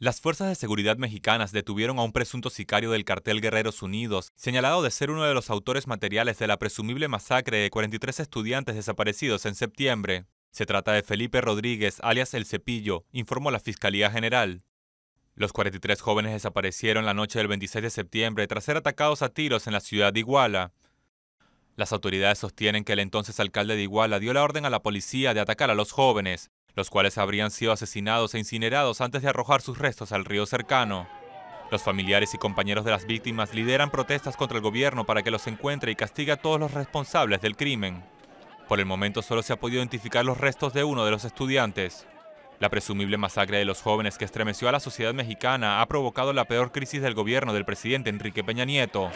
Las fuerzas de seguridad mexicanas detuvieron a un presunto sicario del cartel Guerreros Unidos, señalado de ser uno de los autores materiales de la presumible masacre de 43 estudiantes desaparecidos en septiembre. Se trata de Felipe Rodríguez, alias El Cepillo, informó la Fiscalía General. Los 43 jóvenes desaparecieron la noche del 26 de septiembre tras ser atacados a tiros en la ciudad de Iguala. Las autoridades sostienen que el entonces alcalde de Iguala dio la orden a la policía de atacar a los jóvenes, los cuales habrían sido asesinados e incinerados antes de arrojar sus restos al río cercano. Los familiares y compañeros de las víctimas lideran protestas contra el gobierno para que los encuentre y castigue a todos los responsables del crimen. Por el momento solo se ha podido identificar los restos de uno de los estudiantes. La presumible masacre de los jóvenes que estremeció a la sociedad mexicana ha provocado la peor crisis del gobierno del presidente Enrique Peña Nieto.